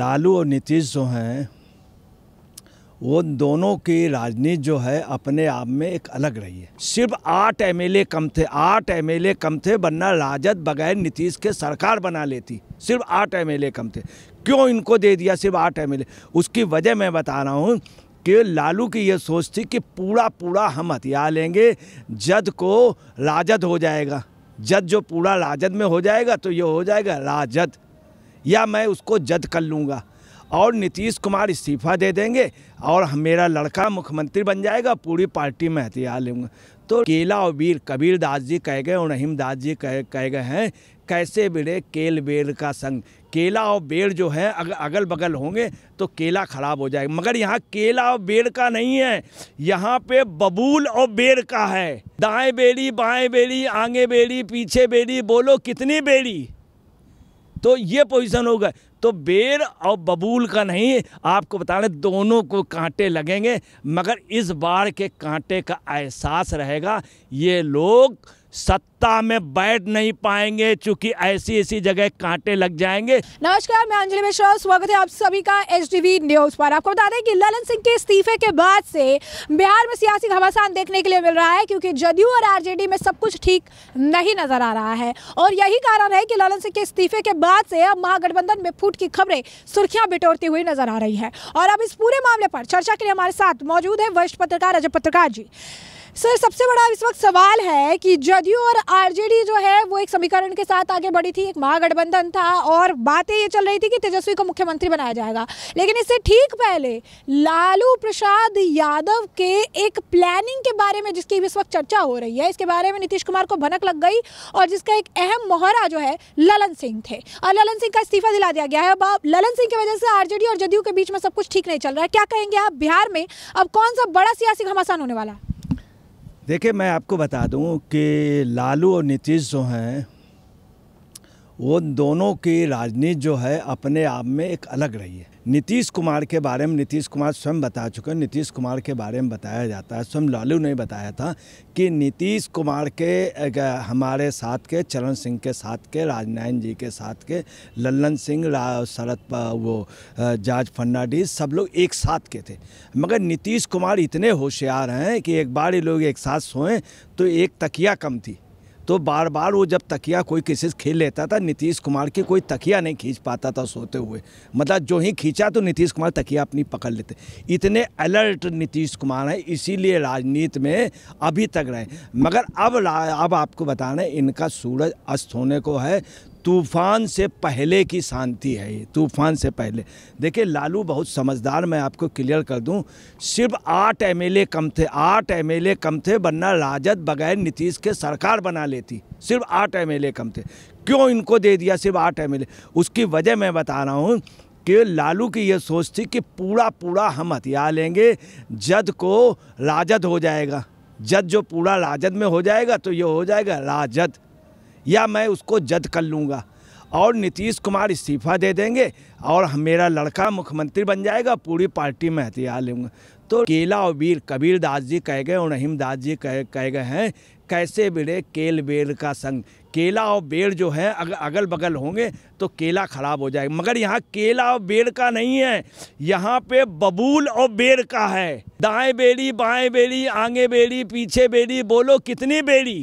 लालू और नीतीश जो हैं वो दोनों की राजनीति जो है अपने आप में एक अलग रही है सिर्फ आठ एमएलए कम थे आठ एमएलए कम थे वरना राजद बगैर नीतीश के सरकार बना लेती सिर्फ आठ एमएलए कम थे क्यों इनको दे दिया सिर्फ आठ एमएलए उसकी वजह मैं बता रहा हूँ कि लालू की ये सोच थी कि पूरा पूरा हम हथियार लेंगे जद को राजद हो जाएगा जद जो पूरा राजद में हो जाएगा तो ये हो जाएगा राजद या मैं उसको जज कर लूँगा और नीतीश कुमार इस्तीफा दे देंगे और मेरा लड़का मुख्यमंत्री बन जाएगा पूरी पार्टी में हथियार लूँगा तो केला और बीर कबीर दास जी कह गए और रहीम दास जी कह कह गए हैं कैसे बिड़े केल बेर का संग केला और बेर जो है अग, अगल बगल होंगे तो केला ख़राब हो जाएगा मगर यहाँ केला और बेर का नहीं है यहाँ पे बबूल और बेर का है दाएं बेरी बाएं बेरी आगे बेरी पीछे बेरी बोलो कितनी बेरी तो ये पोजीशन होगा तो बेर और बबूल का नहीं आपको बता रहे दोनों को कांटे लगेंगे मगर इस बार के कांटे का एहसास रहेगा ये लोग सत्ता में बैठ नहीं पाएंगे चूंकि ऐसी ऐसी जगह कांटे लग जाएंगे नमस्कार मैं अंजलि मिश्रा स्वागत है आप सभी का एच न्यूज पर आपको बता दें कि ललन सिंह के इस्तीफे के बाद से बिहार में सियासी घमासान देखने के लिए मिल रहा है क्योंकि जदयू और आरजेडी में सब कुछ ठीक नहीं नजर आ रहा है और यही कारण है कि ललन सिंह के इस्तीफे के बाद से अब महागठबंधन में फूट की खबरें सुर्खियां बिटोरती हुई नजर आ रही है और अब इस पूरे मामले पर चर्चा के लिए हमारे साथ मौजूद है वरिष्ठ पत्रकार अजय पत्रकार जी सर सबसे बड़ा इस वक्त सवाल है कि जदयू और आरजेडी जो है वो एक समीकरण के साथ आगे बढ़ी थी एक महागठबंधन था और बातें ये चल रही थी कि तेजस्वी को मुख्यमंत्री बनाया जाएगा लेकिन इससे ठीक पहले लालू प्रसाद यादव के एक प्लानिंग के बारे में जिसकी इस वक्त चर्चा हो रही है इसके बारे में नीतीश कुमार को भनक लग गई और जिसका एक अहम मोहरा जो है ललन सिंह थे और ललन सिंह का इस्तीफा दिला दिया गया है अब ललन सिंह की वजह से आर और जदयू के बीच में सब कुछ ठीक नहीं चल रहा है क्या कहेंगे आप बिहार में अब कौन सा बड़ा सियासी घमासान होने वाला है देखिए मैं आपको बता दूं कि लालू और नीतीश जो हैं वो दोनों की राजनीति जो है अपने आप में एक अलग रही है नीतीश कुमार के बारे में नीतीश कुमार स्वयं बता चुके हैं नीतीश कुमार के बारे में बताया जाता है स्वयं लालू ने बताया था कि नीतीश कुमार के हमारे साथ के चरण सिंह के साथ के राजनारायण जी के साथ के लल्लन सिंह शरद वो जॉर्ज फर्नाडीज सब लोग एक साथ के थे मगर नीतीश कुमार इतने होशियार हैं कि एक बार ये लोग एक साथ सोएं तो एक तकिया कम थी तो बार बार वो जब तकिया कोई किसी से खींच लेता था नीतीश कुमार की कोई तकिया नहीं खींच पाता था सोते हुए मतलब जो ही खींचा तो नीतीश कुमार तकिया अपनी पकड़ लेते इतने अलर्ट नीतीश कुमार हैं इसीलिए राजनीति में अभी तक रहे मगर अब अब आपको बताना इनका सूरज अस्त होने को है तूफान से पहले की शांति है ये तूफान से पहले देखिए लालू बहुत समझदार मैं आपको क्लियर कर दूं सिर्फ आठ एमएलए कम थे आठ एमएलए कम थे वरना राजद बगैर नीतीश के सरकार बना लेती सिर्फ आठ एमएलए कम थे क्यों इनको दे दिया सिर्फ आठ एमएलए उसकी वजह मैं बता रहा हूँ कि लालू की ये सोच थी कि पूरा पूरा हम हथियार लेंगे जद को राजद हो जाएगा जद जो पूरा राजद में हो जाएगा तो ये हो जाएगा राजद या मैं उसको जज कर लूँगा और नीतीश कुमार इस्तीफा दे देंगे और मेरा लड़का मुख्यमंत्री बन जाएगा पूरी पार्टी में हथियार लूँगा तो केला और बीर कबीर दास जी कह गए और रहीम दास जी कह कह गए हैं कैसे बिड़े केल बेर का संग केला और बेर जो है अग, अगल बगल होंगे तो केला ख़राब हो जाएगा मगर यहाँ केला और बेर का नहीं है यहाँ पे बबूल और बेर का है दाएं बेरी बाएं बेरी आगे बेरी पीछे बेरी बोलो कितनी बेरी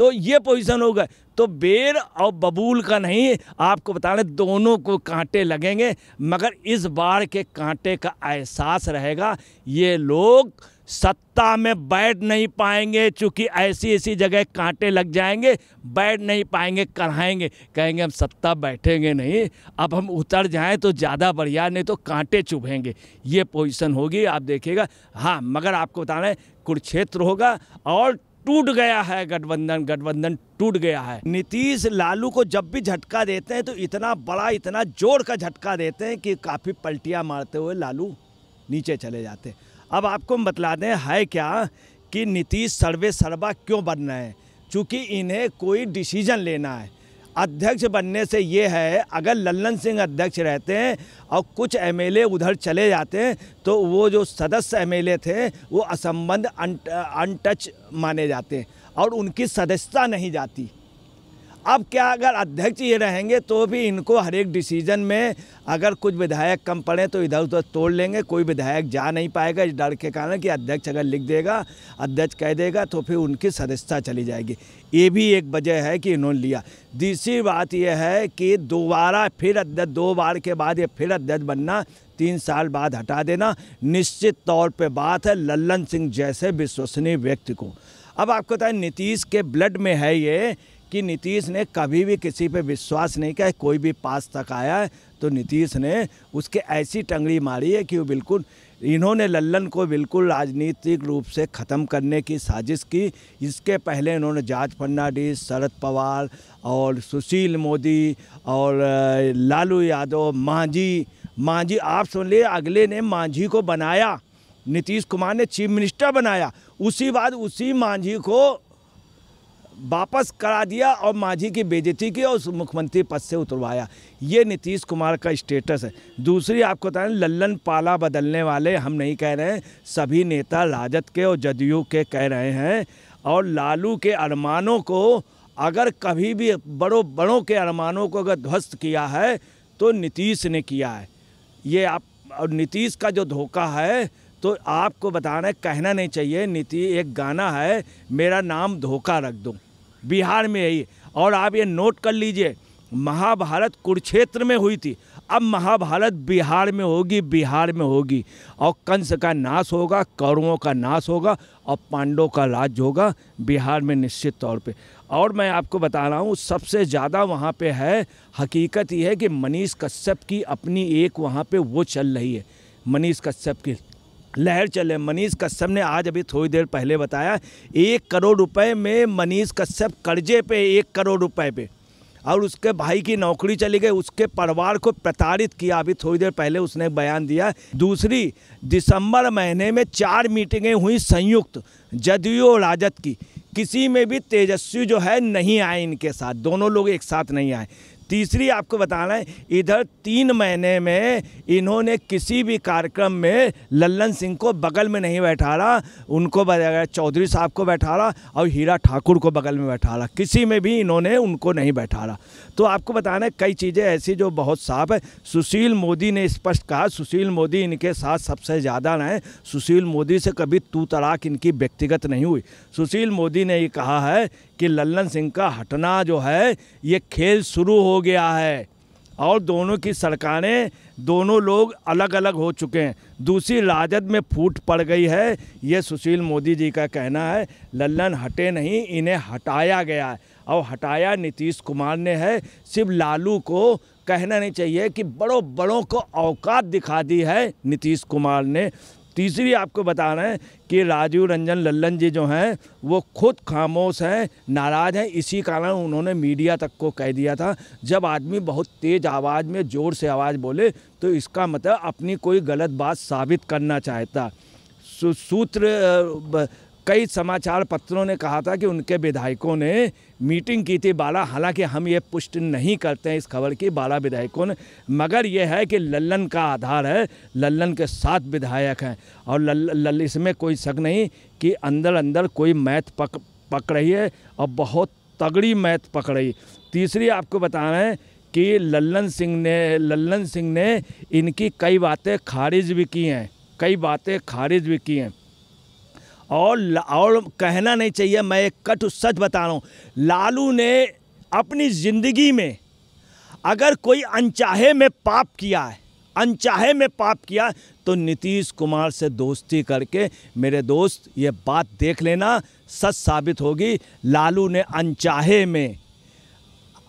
तो ये पोजीशन होगा तो बेर और बबूल का नहीं आपको बता रहे दोनों को कांटे लगेंगे मगर इस बार के कांटे का एहसास रहेगा ये लोग सत्ता में बैठ नहीं पाएंगे चूँकि ऐसी ऐसी जगह कांटे लग जाएंगे बैठ नहीं पाएंगे कराएंगे कहेंगे हम सत्ता बैठेंगे नहीं अब हम उतर जाएं तो ज़्यादा बढ़िया नहीं तो कांटे चुभेंगे ये पोजीशन होगी आप देखिएगा हाँ मगर आपको बता रहे कुरुक्षेत्र होगा और टूट गया है गठबंधन गठबंधन टूट गया है नीतीश लालू को जब भी झटका देते हैं तो इतना बड़ा इतना जोर का झटका देते हैं कि काफ़ी पलटियाँ मारते हुए लालू नीचे चले जाते हैं अब आपको हम बतला दें है क्या कि नीतीश सर्वे सर्वा क्यों बन रहे हैं चूँकि इन्हें कोई डिसीजन लेना है अध्यक्ष बनने से ये है अगर लल्लन सिंह अध्यक्ष रहते हैं और कुछ एमएलए उधर चले जाते हैं तो वो जो सदस्य एमएलए थे वो असंबंध अनटच माने जाते हैं और उनकी सदस्यता नहीं जाती अब क्या अगर अध्यक्ष ये रहेंगे तो भी इनको हर एक डिसीजन में अगर कुछ विधायक कम पड़े तो इधर उधर तोड़ लेंगे कोई विधायक जा नहीं पाएगा इस डर के कारण कि अध्यक्ष अगर लिख देगा अध्यक्ष कह देगा तो फिर उनकी सदस्यता चली जाएगी ये भी एक वजह है कि इन्होंने लिया दूसरी बात यह है कि दोबारा फिर अध्यक्ष दो बार के बाद ये फिर अध्यक्ष बनना तीन साल बाद हटा देना निश्चित तौर पर बात है लल्लन सिंह जैसे विश्वसनीय व्यक्ति को अब आपको बताए नीतीश के ब्लड में है ये कि नीतीश ने कभी भी किसी पे विश्वास नहीं किया कोई भी पास तक आया है तो नीतीश ने उसके ऐसी टंगड़ी मारी है कि वो बिल्कुल इन्होंने लल्लन को बिल्कुल राजनीतिक रूप से ख़त्म करने की साजिश की इसके पहले इन्होंने जॉर्ज फर्नाडिस शरद पवार और सुशील मोदी और लालू यादव मांझी मांझी आप सुन लिए अगले ने मांझी को बनाया नीतीश कुमार ने चीफ मिनिस्टर बनाया उसी बाद उसी मांझी को वापस करा दिया और माझी की बेजती की और उस मुख्यमंत्री पद से उतरवाया ये नीतीश कुमार का स्टेटस है दूसरी आपको बता रहे लल्लन पाला बदलने वाले हम नहीं कह रहे हैं सभी नेता राजद के और जदयू के कह रहे हैं और लालू के अरमानों को अगर कभी भी बड़ों बड़ों के अरमानों को अगर ध्वस्त किया है तो नीतीश ने किया है ये आप और नीतीश का जो धोखा है तो आपको बताना कहना नहीं चाहिए नीति एक गाना है मेरा नाम धोखा रख दूँ बिहार में यही और आप ये नोट कर लीजिए महाभारत कुरुक्षेत्र में हुई थी अब महाभारत बिहार में होगी बिहार में होगी और कंस का नाश होगा कौरवों का नाश होगा और पांडवों का राज होगा बिहार में निश्चित तौर पे और मैं आपको बता रहा हूँ सबसे ज़्यादा वहाँ पे है हकीकत ये है कि मनीष कश्यप की अपनी एक वहाँ पे वो चल रही है मनीष कश्यप की लहर चले मनीष कश्यप ने आज अभी थोड़ी देर पहले बताया एक करोड़ रुपए में मनीष कश्यप कर्जे पे एक करोड़ रुपए पे और उसके भाई की नौकरी चली गई उसके परिवार को प्रताड़ित किया अभी थोड़ी देर पहले उसने बयान दिया दूसरी दिसंबर महीने में चार मीटिंगें हुई संयुक्त जदयू और राजद की किसी में भी तेजस्वी जो है नहीं आए इनके साथ दोनों लोग एक साथ नहीं आए तीसरी आपको बताना है इधर तीन महीने में इन्होंने किसी भी कार्यक्रम में लल्लन सिंह को बगल में नहीं बैठा रहा उनको चौधरी साहब को बैठा रहा और हीरा ठाकुर को बगल में बैठा रहा किसी में भी इन्होंने उनको नहीं बैठा रहा तो आपको बताना है कई चीज़ें ऐसी जो बहुत साफ है सुशील मोदी ने स्पष्ट कहा सुशील मोदी इनके साथ सबसे ज़्यादा रहे सुशील मोदी से कभी तू तलाक इनकी व्यक्तिगत नहीं हुई सुशील मोदी ने ये कहा है कि लल्लन सिंह का हटना जो है ये खेल शुरू हो गया है और दोनों की सरकारें दोनों लोग अलग अलग हो चुके हैं दूसरी राजद में फूट पड़ गई है ये सुशील मोदी जी का कहना है लल्लन हटे नहीं इन्हें हटाया गया है और हटाया नीतीश कुमार ने है सिर्फ लालू को कहना नहीं चाहिए कि बड़ों बड़ों को औकात दिखा दी है नीतीश कुमार ने तीसरी आपको बता रहे हैं कि राजीव रंजन लल्लन जी जो हैं वो खुद खामोश हैं नाराज़ हैं इसी कारण उन्होंने मीडिया तक को कह दिया था जब आदमी बहुत तेज़ आवाज़ में ज़ोर से आवाज़ बोले तो इसका मतलब अपनी कोई गलत बात साबित करना चाहता सूत्र कई समाचार पत्रों ने कहा था कि उनके विधायकों ने मीटिंग की थी बाला हालांकि हम ये पुष्टि नहीं करते हैं इस खबर की बाला विधायकों ने मगर यह है कि लल्लन का आधार है लल्लन के सात विधायक हैं और लल, लल इसमें कोई शक नहीं कि अंदर अंदर कोई मैथ पक पक रही है और बहुत तगड़ी मैथ पक रही तीसरी आपको बता रहे हैं कि लल्लन सिंह ने लल्लन सिंह ने इनकी कई बातें खारिज भी की हैं कई बातें खारिज भी की हैं और और कहना नहीं चाहिए मैं एक कट सच बता रहा हूँ लालू ने अपनी ज़िंदगी में अगर कोई अनचाहे में पाप किया है अनचाहे में पाप किया तो नीतीश कुमार से दोस्ती करके मेरे दोस्त ये बात देख लेना सच साबित होगी लालू ने अनचाहे में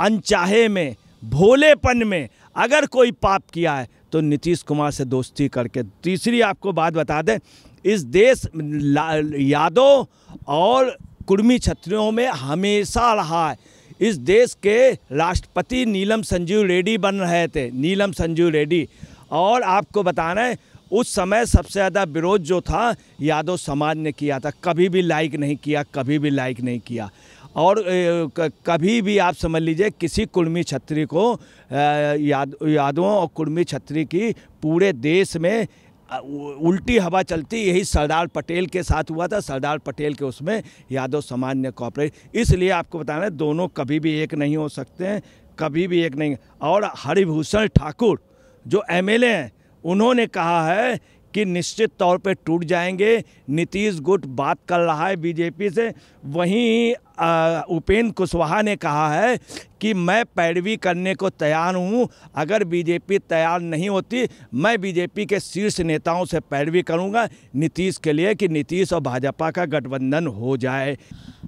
अनचाहे में भोलेपन में अगर कोई पाप किया है तो नीतीश कुमार से दोस्ती करके तीसरी आपको बात बता दें इस देश यादव और कुर्मी छत्रियों में हमेशा रहा है इस देश के राष्ट्रपति नीलम संजीव रेड्डी बन रहे थे नीलम संजीव रेड्डी और आपको बताना है उस समय सबसे ज़्यादा विरोध जो था यादव समाज ने किया था कभी भी लाइक नहीं किया कभी भी लाइक नहीं किया और कभी भी आप समझ लीजिए किसी कुर्मी छत्री को याद यादवों और कुर्मी छत्री की पूरे देश में उल्टी हवा चलती यही सरदार पटेल के साथ हुआ था सरदार पटेल के उसमें यादव समाज ने कॉपरेट इसलिए आपको बताना रहे दोनों कभी भी एक नहीं हो सकते हैं कभी भी एक नहीं और हरिभूषण ठाकुर जो एमएलए हैं उन्होंने कहा है कि निश्चित तौर पर टूट जाएंगे नीतीश गुट बात कर रहा है बीजेपी से वहीं उपेंद्र कुशवाहा ने कहा है कि मैं पैरवी करने को तैयार हूं अगर बीजेपी तैयार नहीं होती मैं बीजेपी के शीर्ष नेताओं से पैरवी करूंगा नीतीश के लिए कि नीतीश और भाजपा का गठबंधन हो जाए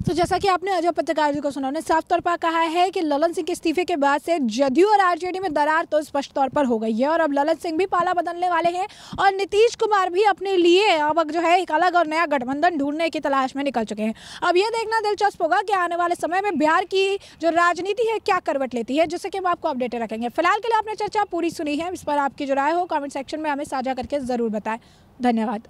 तो जैसा कि आपने अजय पत्रकार जी को सुना उन्होंने साफ तौर पर कहा है कि ललन सिंह के इस्तीफे के बाद से जदयू और आरजेडी में दरार तो स्पष्ट तौर पर हो गई है और अब ललन सिंह भी पाला बदलने वाले हैं और नीतीश कुमार भी अपने लिए अब जो है एक अलग और नया गठबंधन ढूंढने की तलाश में निकल चुके हैं अब यह देखना दिलचस्प होगा होगा कि आने वाले समय में बिहार की जो राजनीति है क्या करवट लेती है जिससे कि हम आपको अपडेटेड रखेंगे फिलहाल के लिए आपने चर्चा पूरी सुनी है इस पर आपकी जो राय हो कॉमेंट सेक्शन में हमें साझा करके ज़रूर बताएं धन्यवाद